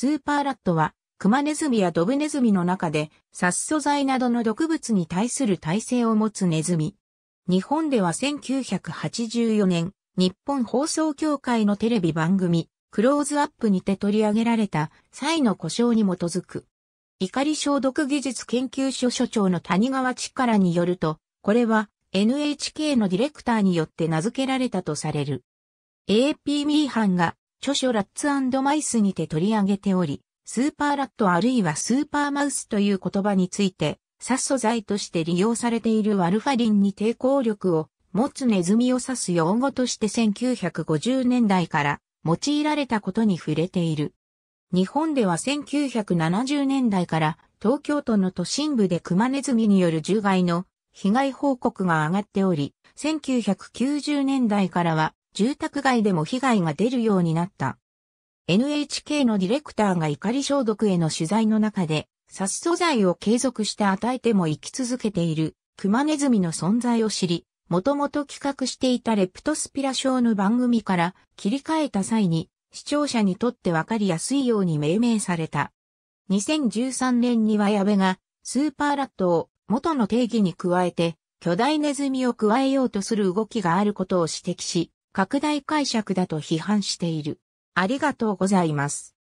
スーパーラットは、クマネズミやドブネズミの中で、殺素剤などの毒物に対する耐性を持つネズミ。日本では1984年、日本放送協会のテレビ番組、クローズアップにて取り上げられたサイの故障に基づく。怒り消毒技術研究所所長の谷川力によると、これは NHK のディレクターによって名付けられたとされる。APB 班が著書ラッツマイスにて取り上げており、スーパーラットあるいはスーパーマウスという言葉について、殺素剤として利用されているワルファリンに抵抗力を持つネズミを指す用語として1950年代から用いられたことに触れている。日本では1970年代から東京都の都心部で熊ネズミによる獣害の被害報告が上がっており、1990年代からは住宅街でも被害が出るようになった。NHK のディレクターが怒り消毒への取材の中で、殺素材を継続して与えても生き続けているクマネズミの存在を知り、もともと企画していたレプトスピラ症の番組から切り替えた際に視聴者にとってわかりやすいように命名された。2013年には矢部がスーパーラットを元の定義に加えて巨大ネズミを加えようとする動きがあることを指摘し、拡大解釈だと批判している。ありがとうございます。